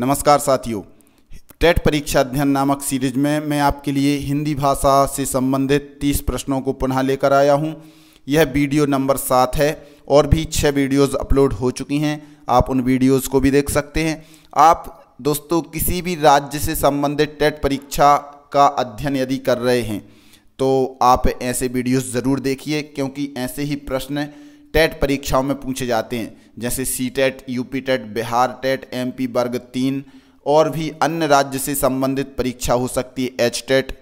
नमस्कार साथियों टेट परीक्षा अध्ययन नामक सीरीज में मैं आपके लिए हिंदी भाषा से संबंधित तीस प्रश्नों को पुनः लेकर आया हूँ यह वीडियो नंबर सात है और भी छः वीडियोस अपलोड हो चुकी हैं आप उन वीडियोस को भी देख सकते हैं आप दोस्तों किसी भी राज्य से संबंधित टेट परीक्षा का अध्ययन यदि कर रहे हैं तो आप ऐसे वीडियोज़ ज़रूर देखिए क्योंकि ऐसे ही प्रश्न टेट परीक्षाओं में पूछे जाते हैं जैसे C TET UP TET Bihar TET M P वर्ग तीन और भी अन्य राज्य से संबंधित परीक्षा हो सकती है एच टेट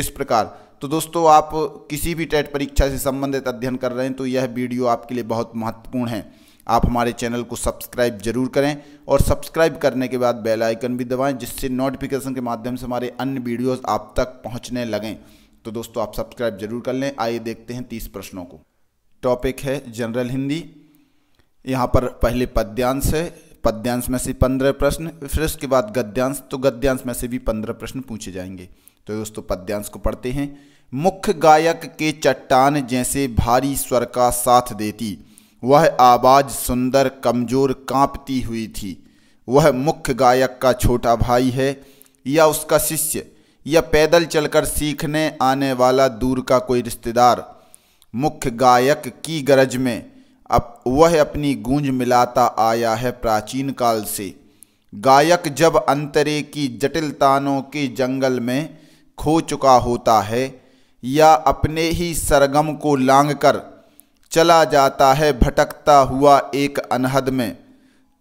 इस प्रकार तो दोस्तों आप किसी भी टेट परीक्षा से संबंधित अध्ययन कर रहे हैं तो यह वीडियो आपके लिए बहुत महत्वपूर्ण है आप हमारे चैनल को सब्सक्राइब जरूर करें और सब्सक्राइब करने के बाद बेल आइकन भी दबाएं जिससे नोटिफिकेशन के माध्यम से हमारे अन्य वीडियोस आप तक पहुंचने लगें तो दोस्तों आप सब्सक्राइब जरूर कर लें आइए देखते हैं तीस प्रश्नों को टॉपिक है जनरल हिंदी यहाँ पर पहले पद्यांश है पद्यांश में से पंद्रह प्रश्न फिर उसके बाद गद्यांश तो गद्यांश में से भी पंद्रह प्रश्न पूछे जाएंगे तो दोस्तों पद्यांश को पढ़ते हैं मुख्य गायक के चट्टान जैसे भारी स्वर का साथ देती वह आवाज़ सुंदर कमज़ोर कांपती हुई थी वह मुख्य गायक का छोटा भाई है या उसका शिष्य या पैदल चलकर सीखने आने वाला दूर का कोई रिश्तेदार मुख्य गायक की गरज में अब वह अपनी गूंज मिलाता आया है प्राचीन काल से गायक जब अंतरे की जटिल तानों के जंगल में खो चुका होता है या अपने ही सरगम को लांग कर चला जाता है भटकता हुआ एक अनहद में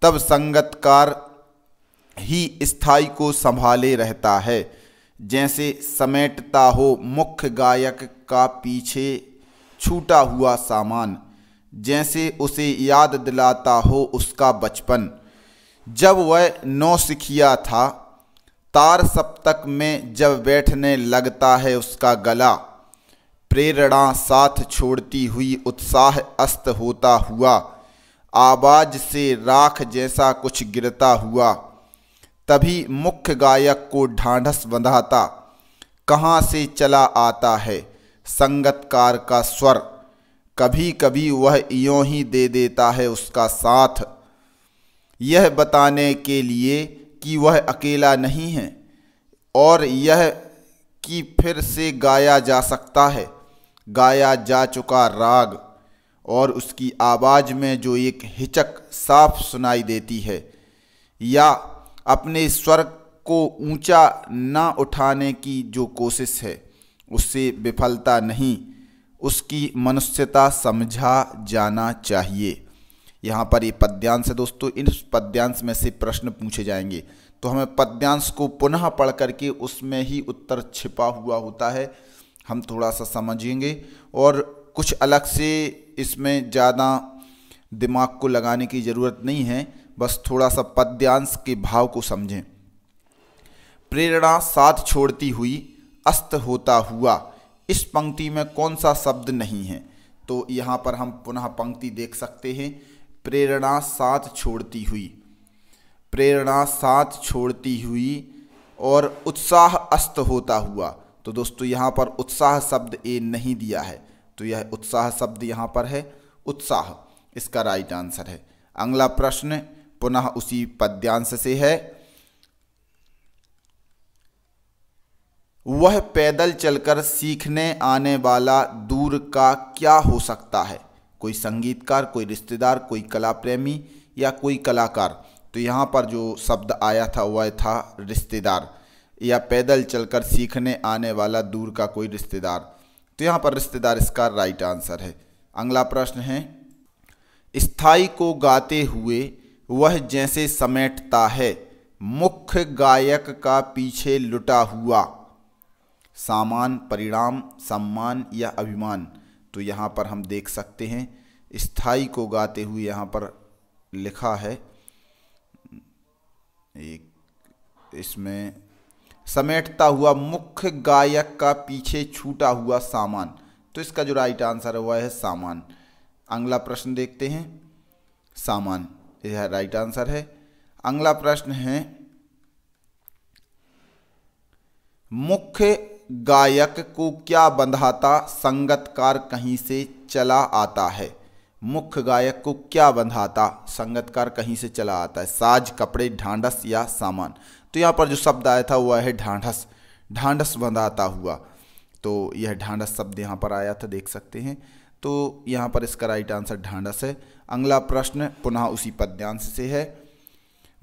तब संगतकार ही स्थाई को संभाले रहता है जैसे समेटता हो मुख्य गायक का पीछे छूटा हुआ सामान जैसे उसे याद दिलाता हो उसका बचपन जब वह नौ सिखिया था तार सप्तक में जब बैठने लगता है उसका गला प्रेरणा साथ छोड़ती हुई उत्साह अस्त होता हुआ आवाज से राख जैसा कुछ गिरता हुआ तभी मुख्य गायक को ढांढस बंधाता कहाँ से चला आता है संगतकार का स्वर कभी कभी वह यों ही दे देता है उसका साथ यह बताने के लिए कि वह अकेला नहीं है और यह कि फिर से गाया जा सकता है गाया जा चुका राग और उसकी आवाज़ में जो एक हिचक साफ सुनाई देती है या अपने स्वर को ऊंचा ना उठाने की जो कोशिश है उससे विफलता नहीं उसकी मनुष्यता समझा जाना चाहिए यहाँ पर ये पद्यांश है दोस्तों इन पद्यांश में से प्रश्न पूछे जाएंगे तो हमें पद्यांश को पुनः पढ़ करके उसमें ही उत्तर छिपा हुआ होता है हम थोड़ा सा समझेंगे और कुछ अलग से इसमें ज़्यादा दिमाग को लगाने की ज़रूरत नहीं है बस थोड़ा सा पद्यांश के भाव को समझें प्रेरणा साथ छोड़ती हुई अस्त होता हुआ इस पंक्ति में कौन सा शब्द नहीं है तो यहाँ पर हम पुनः पंक्ति देख सकते हैं प्रेरणा साथ छोड़ती हुई प्रेरणा साथ छोड़ती हुई और उत्साह अस्त होता हुआ तो दोस्तों यहाँ पर उत्साह शब्द ए नहीं दिया है तो यह उत्साह शब्द यहाँ पर है उत्साह इसका राइट आंसर है अगला प्रश्न पुनः उसी पद्यांश से है वह पैदल चलकर सीखने आने वाला दूर का क्या हो सकता है कोई संगीतकार कोई रिश्तेदार कोई कला प्रेमी या कोई कलाकार तो यहाँ पर जो शब्द आया था वह था रिश्तेदार या पैदल चलकर सीखने आने वाला दूर का कोई रिश्तेदार तो यहाँ पर रिश्तेदार इसका राइट आंसर है अगला प्रश्न है स्थाई को गाते हुए वह जैसे समेटता है मुख्य गायक का पीछे लुटा हुआ सामान परिणाम सम्मान या अभिमान तो यहाँ पर हम देख सकते हैं स्थाई को गाते हुए यहाँ पर लिखा है एक इसमें समेटता हुआ मुख्य गायक का पीछे छूटा हुआ सामान तो इसका जो राइट आंसर है वह है सामान अगला प्रश्न देखते हैं सामान यह राइट आंसर है अगला प्रश्न है मुख्य गायक को क्या बंधाता संगतकार कहीं से चला आता है मुख्य गायक को क्या बंधाता संगतकार कहीं से चला आता है साज कपड़े ढांढस या सामान तो यहाँ पर जो शब्द आया था वह है ढांढस ढांढस बंधाता हुआ तो यह ढांढस शब्द यहाँ पर आया था देख सकते हैं तो यहाँ पर इसका राइट आंसर ढांढस है अगला प्रश्न पुनः उसी पद्यांश से है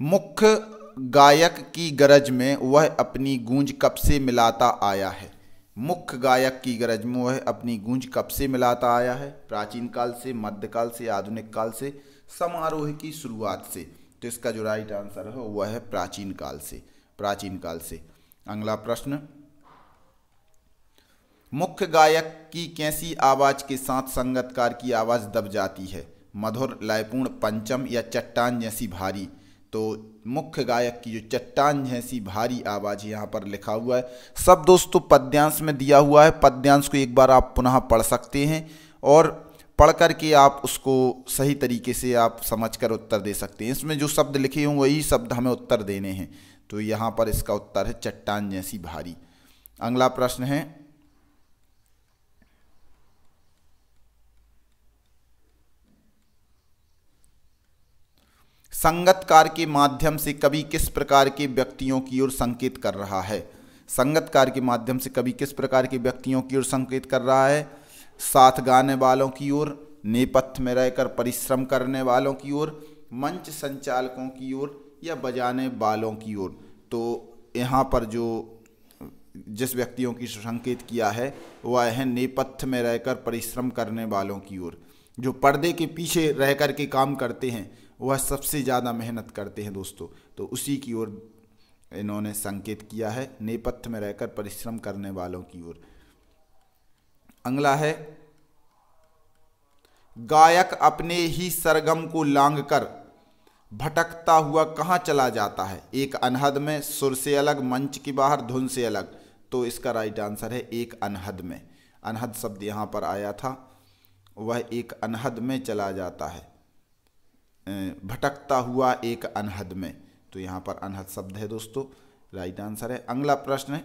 मुख्य गायक की गरज में वह अपनी गूंज कब से मिलाता आया है मुख्य गायक की गरज में वह अपनी गूंज कब से मिलाता आया है प्राचीन काल से मध्यकाल से आधुनिक काल से समारोह की शुरुआत से तो इसका जो राइट आंसर है वह है प्राचीन काल से प्राचीन काल से अगला प्रश्न मुख्य गायक की कैसी आवाज़ के साथ संगतकार की आवाज़ दब जाती है मधुर लयपूर्ण पंचम या चट्टान जैसी भारी तो मुख्य गायक की जो चट्टान जैसी भारी आवाज़ यहाँ पर लिखा हुआ है सब दोस्तों पद्यांश में दिया हुआ है पद्यांश को एक बार आप पुनः पढ़ सकते हैं और पढ़ कर के आप उसको सही तरीके से आप समझ कर उत्तर दे सकते हैं इसमें जो शब्द लिखे हों वही शब्द हमें उत्तर देने हैं तो यहाँ पर इसका उत्तर है चट्टान जैसी भारी अगला प्रश्न है संगतकार के माध्यम से कवि किस प्रकार के व्यक्तियों की ओर संकेत कर रहा है संगतकार के माध्यम से कवि किस प्रकार के व्यक्तियों की ओर संकेत कर रहा है साथ गाने वालों की ओर नेपथ्य में रहकर परिश्रम करने वालों की ओर मंच संचालकों की ओर या बजाने वालों की ओर तो यहाँ पर जो जिस व्यक्तियों की संकेत किया है वह है नेपथ्य में रहकर परिश्रम करने वालों की ओर जो पर्दे के पीछे रह कर के काम करते हैं वह सबसे ज़्यादा मेहनत करते हैं दोस्तों तो उसी की ओर इन्होंने संकेत किया है नेपथ्य में रहकर परिश्रम करने वालों की ओर अगला है गायक अपने ही सरगम को लांग कर भटकता हुआ कहाँ चला जाता है एक अनहद में सुर से अलग मंच के बाहर धुन से अलग तो इसका राइट आंसर है एक अनहद में अनहद शब्द यहाँ पर आया था वह एक अनहद में चला जाता है भटकता हुआ एक अनहद में तो यहाँ पर अनहद शब्द है दोस्तों राइट आंसर है अगला प्रश्न है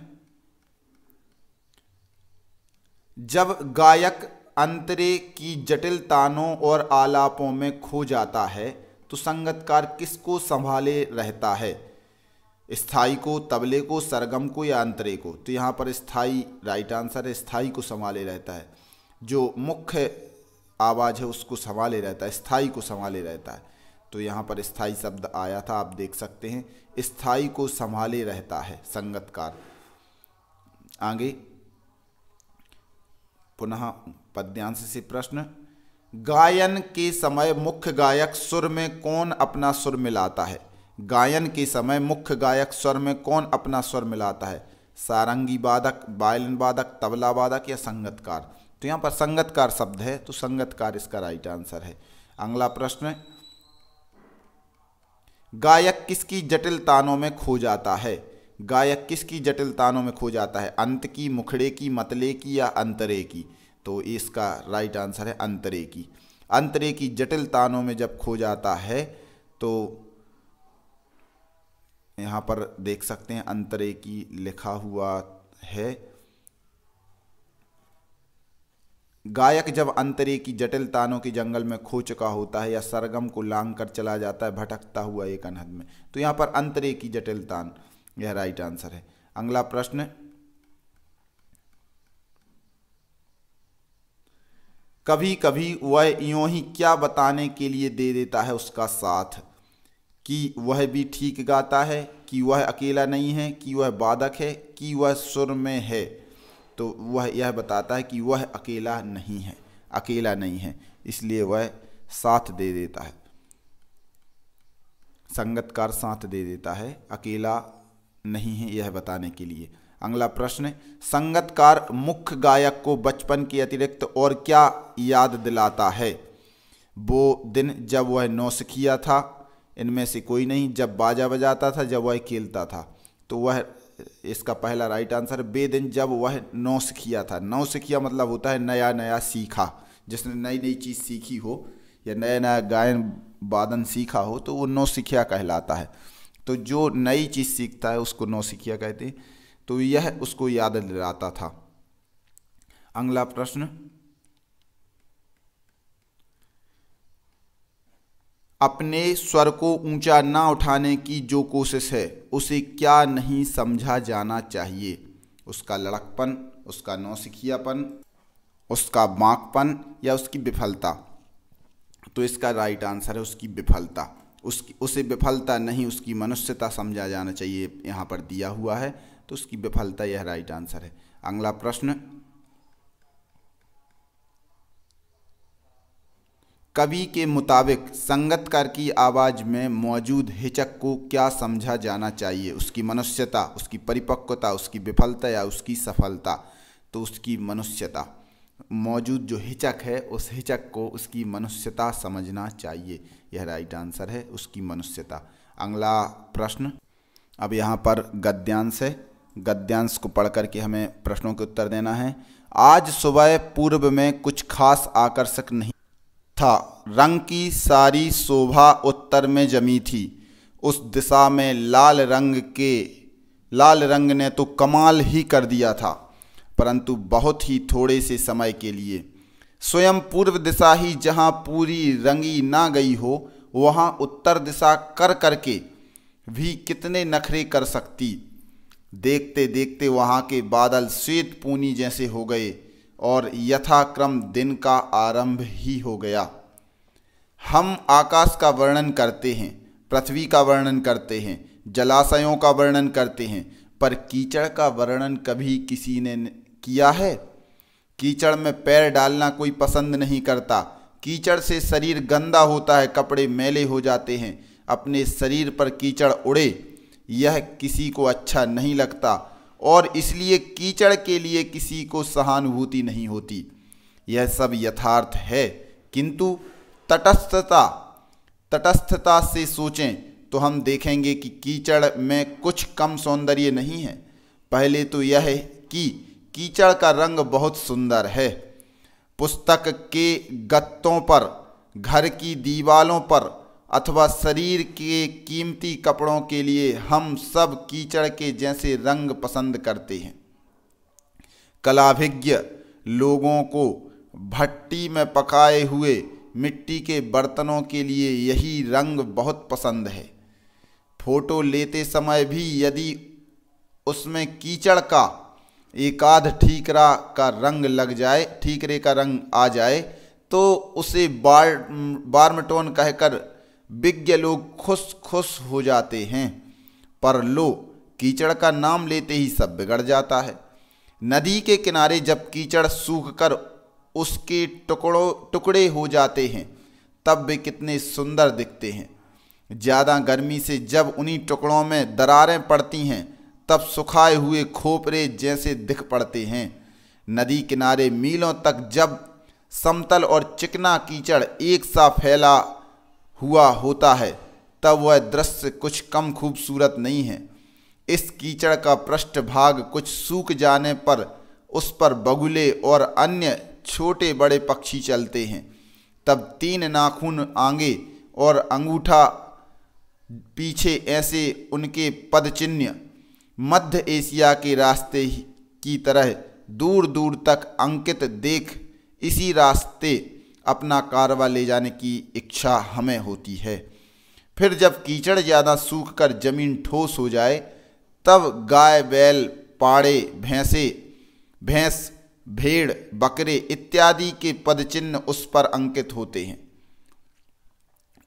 जब गायक अंतरे की जटिल तानों और आलापों में खो जाता है तो संगतकार किसको संभाले रहता है स्थाई को तबले को सरगम को या अंतरे को तो यहाँ पर स्थाई राइट आंसर है स्थाई को संभाले रहता है जो मुख्य आवाज है उसको संभाले रहता है स्थाई को संभाले रहता है तो यहाँ पर स्थाई शब्द आया था आप देख सकते हैं स्थाई को संभाले रहता है संगतकार आगे पुनः पद्यांश से प्रश्न गायन के समय मुख्य गायक सुर में कौन अपना सुर मिलाता है गायन के समय मुख्य गायक स्वर में कौन अपना स्वर मिलाता है सारंगी वादक वायलिन वादक तबला वादक या संगतकार तो यहाँ पर संगतकार शब्द है तो संगतकार इसका राइट आंसर है अगला प्रश्न गायक किसकी जटिल तानों में खो जाता है गायक किसकी जटिल तानों में खो जाता है अंत की मुखड़े की मतले की या अंतरे की तो इसका राइट आंसर है अंतरे की अंतरे की जटिल तानों में जब खो जाता है तो यहाँ पर देख सकते हैं अंतरे की लिखा हुआ है गायक जब अंतरे की जटिल तानों के जंगल में खो चुका होता है या सरगम को लांग कर चला जाता है भटकता हुआ एक अनहद में तो यहाँ पर अंतरे की जटिल तान यह राइट आंसर है अगला प्रश्न कभी कभी वह यूं ही क्या बताने के लिए दे देता है उसका साथ कि वह भी ठीक गाता है कि वह अकेला नहीं है कि वह बाधक है कि वह सुर में है तो वह यह बताता है कि वह अकेला नहीं है अकेला नहीं है इसलिए वह साथ दे देता है संगतकार साथ दे देता है अकेला नहीं है यह बताने के लिए अगला प्रश्न संगतकार मुख्य गायक को बचपन के अतिरिक्त और क्या याद दिलाता है वो दिन जब वह नौसिखिया था इनमें से कोई नहीं जब बाजा बजाता था जब वह खेलता था तो वह इसका पहला राइट आंसर बेदिन जब वह नौ सीखिया था नौ सीखिया मतलब होता है नया नया सीखा जिसने नई नई चीज़ सीखी हो या नया नया गायन वादन सीखा हो तो वो नौ सीखिया कहलाता है तो जो नई चीज़ सीखता है उसको नौ सीखिया कहते हैं तो यह उसको याद दिलाता था अगला प्रश्न अपने स्वर को ऊंचा ना उठाने की जो कोशिश है उसे क्या नहीं समझा जाना चाहिए उसका लड़कपन उसका नौसिखियापन उसका बाँकपन या उसकी विफलता तो इसका राइट आंसर है उसकी विफलता उसकी उसे विफलता नहीं उसकी मनुष्यता समझा जाना चाहिए यहाँ पर दिया हुआ है तो उसकी विफलता यह राइट आंसर है अगला प्रश्न कवि के मुताबिक संगतकार की आवाज़ में मौजूद हिचक को क्या समझा जाना चाहिए उसकी मनुष्यता उसकी परिपक्वता उसकी विफलता या उसकी सफलता तो उसकी मनुष्यता मौजूद जो हिचक है उस हिचक को उसकी मनुष्यता समझना चाहिए यह राइट आंसर है उसकी मनुष्यता अगला प्रश्न अब यहाँ पर गद्यांश है गद्यांश को पढ़ करके हमें प्रश्नों के उत्तर देना है आज सुबह पूर्व में कुछ खास आकर्षक नहीं था रंग की सारी शोभा उत्तर में जमी थी उस दिशा में लाल रंग के लाल रंग ने तो कमाल ही कर दिया था परंतु बहुत ही थोड़े से समय के लिए स्वयं पूर्व दिशा ही जहाँ पूरी रंगी ना गई हो वहाँ उत्तर दिशा कर कर के भी कितने नखरे कर सकती देखते देखते वहाँ के बादल श्वेत पूनी जैसे हो गए और यथाक्रम दिन का आरंभ ही हो गया हम आकाश का वर्णन करते हैं पृथ्वी का वर्णन करते हैं जलाशयों का वर्णन करते हैं पर कीचड़ का वर्णन कभी किसी ने किया है कीचड़ में पैर डालना कोई पसंद नहीं करता कीचड़ से शरीर गंदा होता है कपड़े मैले हो जाते हैं अपने शरीर पर कीचड़ उड़े यह किसी को अच्छा नहीं लगता और इसलिए कीचड़ के लिए किसी को सहानुभूति नहीं होती यह सब यथार्थ है किंतु तटस्थता तटस्थता से सोचें तो हम देखेंगे कि कीचड़ में कुछ कम सौंदर्य नहीं है पहले तो यह है कि कीचड़ का रंग बहुत सुंदर है पुस्तक के गत्तों पर घर की दीवालों पर अथवा शरीर के कीमती कपड़ों के लिए हम सब कीचड़ के जैसे रंग पसंद करते हैं कलाभिज्ञ लोगों को भट्टी में पकाए हुए मिट्टी के बर्तनों के लिए यही रंग बहुत पसंद है फोटो लेते समय भी यदि उसमें कीचड़ का एकाध ठीकरा का रंग लग जाए ठीकरे का रंग आ जाए तो उसे बार बार्मटोन कहकर विज्ञ लोग खुश खुश हो जाते हैं पर लो कीचड़ का नाम लेते ही सब बिगड़ जाता है नदी के किनारे जब कीचड़ सूख कर उसके टुकड़ों टुकड़े हो जाते हैं तब वे कितने सुंदर दिखते हैं ज़्यादा गर्मी से जब उन्हीं टुकड़ों में दरारें पड़ती हैं तब सुखाए हुए खोपरे जैसे दिख पड़ते हैं नदी किनारे मीलों तक जब समतल और चिकना कीचड़ एक सा फैला हुआ होता है तब वह दृश्य कुछ कम खूबसूरत नहीं है इस कीचड़ का पृष्ठ भाग कुछ सूख जाने पर उस पर बगुले और अन्य छोटे बड़े पक्षी चलते हैं तब तीन नाखून आगे और अंगूठा पीछे ऐसे उनके पदचिन्ह मध्य एशिया के रास्ते की तरह दूर दूर तक अंकित देख इसी रास्ते अपना कारवा ले जाने की इच्छा हमें होती है फिर जब कीचड़ ज़्यादा सूख कर जमीन ठोस हो जाए तब गाय बैल पाड़े भैंसे भैंस भेड़ बकरे इत्यादि के पदचिन्ह उस पर अंकित होते हैं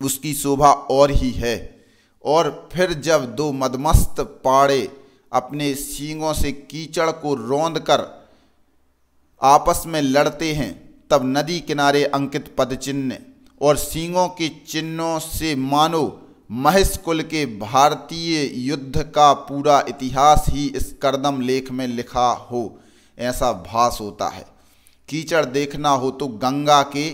उसकी शोभा और ही है और फिर जब दो मदमस्त पाड़े अपने सींगों से कीचड़ को रौंद कर आपस में लड़ते हैं तब नदी किनारे अंकित पद चिन्ह और सींगों के चिन्हों से मानो महेश कुल के भारतीय युद्ध का पूरा इतिहास ही इस कर्दम लेख में लिखा हो ऐसा भास होता है कीचड़ देखना हो तो गंगा के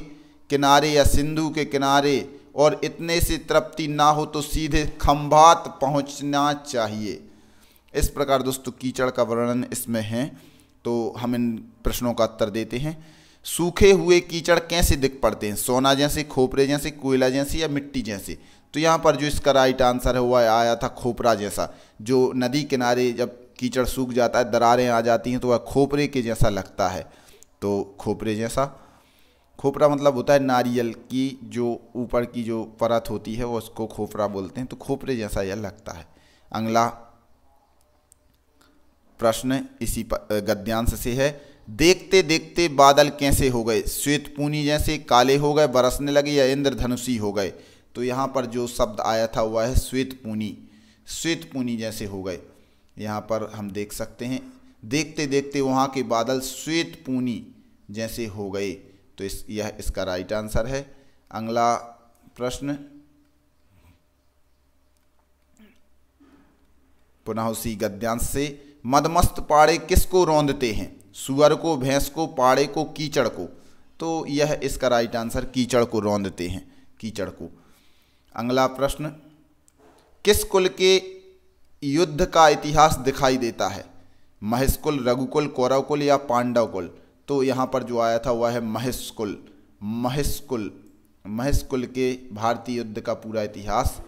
किनारे या सिंधु के किनारे और इतने से तृप्ति ना हो तो सीधे खम्भात पहुंचना चाहिए इस प्रकार दोस्तों कीचड़ का वर्णन इसमें है तो हम इन प्रश्नों का उत्तर देते हैं सूखे हुए कीचड़ कैसे दिख पड़ते हैं सोना जैसे खोपरे जैसे कोयला जैसे या मिट्टी जैसे तो यहाँ पर जो इसका राइट आंसर है वह आया था खोपरा जैसा जो नदी किनारे जब कीचड़ सूख जाता है दरारें आ जाती हैं तो वह खोपरे के जैसा लगता है तो खोपरे जैसा खोपरा मतलब होता है नारियल की जो ऊपर की जो परत होती है वो उसको खोपरा बोलते हैं तो खोपरे जैसा यह लगता है अगला प्रश्न इसी गद्यांश से है देखते देखते बादल कैसे हो गए श्वेत पूनी जैसे काले हो गए बरसने लगे या इंद्रधनुषी हो गए तो यहाँ पर जो शब्द आया था वह है श्वेत पूनी श्वेत पूनी जैसे हो गए यहाँ पर हम देख सकते हैं देखते देखते वहाँ के बादल श्वेत पूनी जैसे हो गए तो इस यह इसका राइट आंसर है अगला प्रश्न पुनः उसी गद्यांश से मदमस्त पाड़े किसको रौंदते हैं सुअर को भैंस को पाड़े को कीचड़ को तो यह इसका राइट आंसर कीचड़ को रौंदते हैं कीचड़ को अगला प्रश्न किस कुल के युद्ध का इतिहास दिखाई देता है महेश कुल रघुकुल कुल या पांडव कुल तो यहाँ पर जो आया था वह है महेश महेश कुल कुल महेश कुल के भारतीय युद्ध का पूरा इतिहास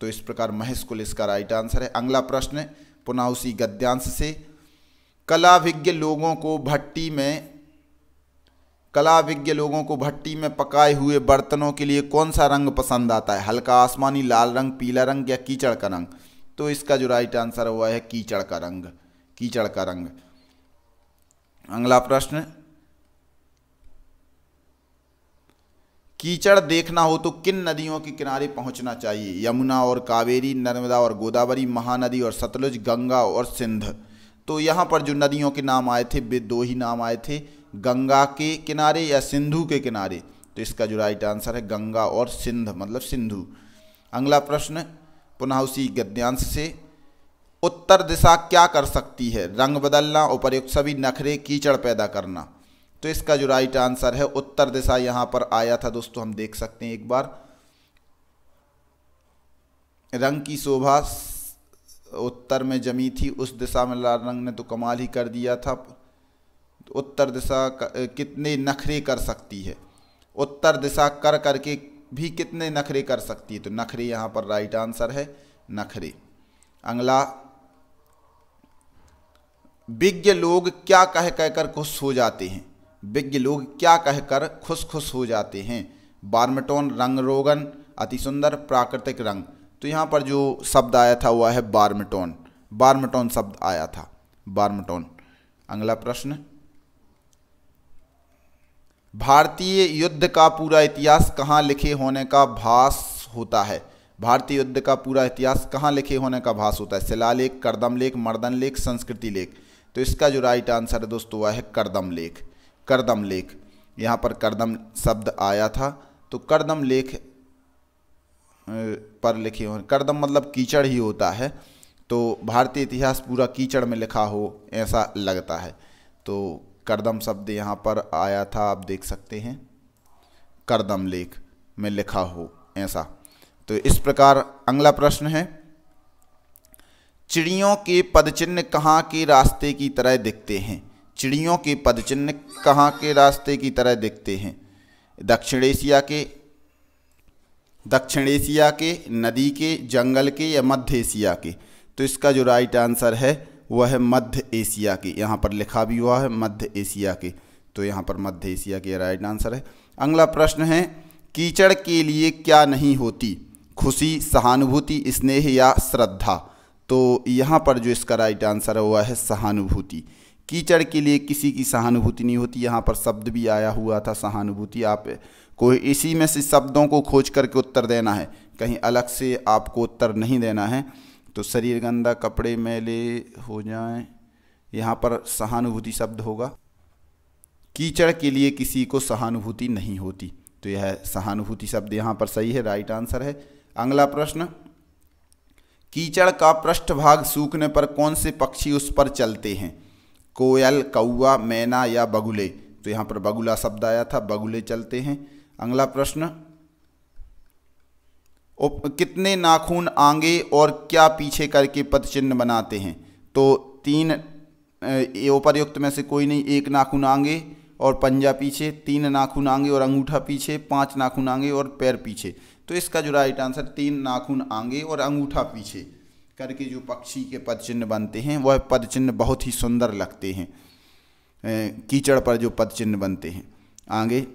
तो इस प्रकार महेश कुल इसका राइट आंसर है अगला प्रश्न पुनः उसी गद्यांश से कलाभिज्ञ लोगों को भट्टी में कलाभिज्ञ लोगों को भट्टी में पकाए हुए बर्तनों के लिए कौन सा रंग पसंद आता है हल्का आसमानी लाल रंग पीला रंग या कीचड़ का रंग तो इसका जो राइट आंसर हुआ है कीचड़ का रंग कीचड़ का रंग अगला प्रश्न कीचड़ देखना हो तो किन नदियों के किनारे पहुंचना चाहिए यमुना और कावेरी नर्मदा और गोदावरी महानदी और सतलुज गंगा और सिंध तो यहाँ पर जो नदियों के नाम आए थे वे दो ही नाम आए थे गंगा के किनारे या सिंधु के किनारे तो इसका जो राइट आंसर है गंगा और सिंध मतलब सिंधु अगला प्रश्न पुनः उसी गद्यांश से उत्तर दिशा क्या कर सकती है रंग बदलना उपर्युक्त सभी नखरे कीचड़ पैदा करना तो इसका जो राइट आंसर है उत्तर दिशा यहां पर आया था दोस्तों हम देख सकते हैं एक बार रंग की शोभा उत्तर में जमी थी उस दिशा में लाल रंग ने तो कमाल ही कर दिया था उत्तर दिशा कितने नखरे कर सकती है उत्तर दिशा कर करके भी कितने नखरे कर सकती है तो नखरे यहां पर राइट आंसर है नखरे अगला विज्ञ लोग क्या कह कहकर खुश हो जाते हैं विज्ञ लोग क्या कहकर खुश खुश हो जाते हैं बार्मेटोन रंग रोगन अति सुंदर प्राकृतिक रंग तो यहाँ पर जो शब्द आया था वह है बार्मेटोन बार्मेटोन शब्द आया था बार्मेटोन अगला प्रश्न भारतीय युद्ध का पूरा इतिहास कहाँ लिखे होने का भास होता है भारतीय युद्ध का पूरा इतिहास कहाँ लिखे होने का भास होता है शिलालेख करदम लेख मर्दन लेख संस्कृति लेख तो इसका जो राइट आंसर है दोस्तों वह है करदम लेख करदम लेख यहाँ पर करदम शब्द आया था तो करदम लेख पर लिखे हुए करदम मतलब कीचड़ ही होता है तो भारतीय इतिहास पूरा कीचड़ में लिखा हो ऐसा लगता है तो करदम शब्द यहाँ पर आया था आप देख सकते हैं करदम लेख में लिखा हो ऐसा तो इस प्रकार अगला प्रश्न है चिड़ियों के पदचिन्ह कहाँ के रास्ते की तरह दिखते हैं चिड़ियों के पदचिन्ह कहाँ के रास्ते की तरह दिखते हैं दक्षिण एशिया के दक्षिण एशिया के नदी के जंगल के या मध्य एशिया के तो इसका जो राइट आंसर है वह है मध्य एशिया के यहाँ पर लिखा भी हुआ है मध्य एशिया के तो यहाँ पर मध्य एशिया के राइट आंसर है अगला प्रश्न है कीचड़ के लिए क्या नहीं होती खुशी सहानुभूति स्नेह या श्रद्धा तो यहाँ पर जो इसका राइट आंसर है वह है सहानुभूति कीचड़ के लिए किसी की सहानुभूति नहीं होती यहाँ पर शब्द भी आया हुआ था सहानुभूति आप को इसी में से शब्दों को खोज करके उत्तर देना है कहीं अलग से आपको उत्तर नहीं देना है तो शरीर गंदा कपड़े मैले हो जाए यहाँ पर सहानुभूति शब्द होगा कीचड़ के लिए किसी को सहानुभूति नहीं होती तो यह सहानुभूति शब्द यहाँ पर सही है राइट आंसर है अगला प्रश्न कीचड़ का पृष्ठभाग सूखने पर कौन से पक्षी उस पर चलते हैं कोयल कौआ मैना या बगुले तो यहाँ पर बगुला शब्द आया था बगुले चलते हैं अगला प्रश्न कितने नाखून आगे और क्या पीछे करके पद चिन्ह बनाते हैं तो तीन उपरयुक्त में से कोई नहीं एक नाखून आगे और पंजा पीछे तीन नाखून आगे और अंगूठा पीछे पांच नाखून आगे और पैर पीछे तो इसका जो राइट आंसर तीन नाखून आगे और अंगूठा पीछे करके जो पक्षी के पदचिन्ह बनते हैं वह पदचिन्ह बहुत ही सुंदर लगते हैं कीचड़ पर जो पदचिन्ह बनते हैं आगे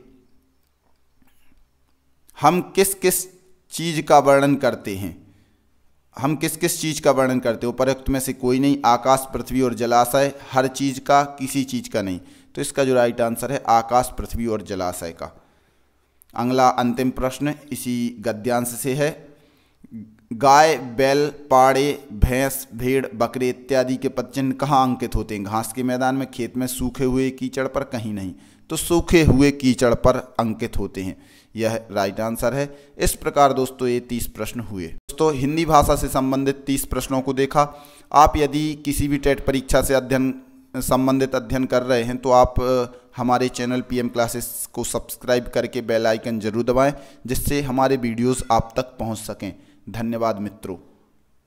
हम किस किस चीज़ का वर्णन करते हैं हम किस किस चीज़ का वर्णन करते हैं उपरोक्त में से कोई नहीं आकाश पृथ्वी और जलाशय हर चीज़ का किसी चीज़ का नहीं तो इसका जो राइट आंसर है आकाश पृथ्वी और जलाशय का अगला अंतिम प्रश्न इसी गद्यांश से है गाय बैल पाड़े भैंस भेड़ बकरे इत्यादि के पदचिन्ह कहाँ अंकित होते हैं घास के मैदान में खेत में सूखे हुए कीचड़ पर कहीं नहीं तो सूखे हुए कीचड़ पर अंकित होते हैं यह राइट आंसर है इस प्रकार दोस्तों ये तीस प्रश्न हुए दोस्तों हिंदी भाषा से संबंधित तीस प्रश्नों को देखा आप यदि किसी भी टेट परीक्षा से अध्ययन संबंधित अध्ययन कर रहे हैं तो आप हमारे चैनल पीएम क्लासेस को सब्सक्राइब करके बेल आइकन जरूर दबाएं जिससे हमारे वीडियोस आप तक पहुंच सकें धन्यवाद मित्रों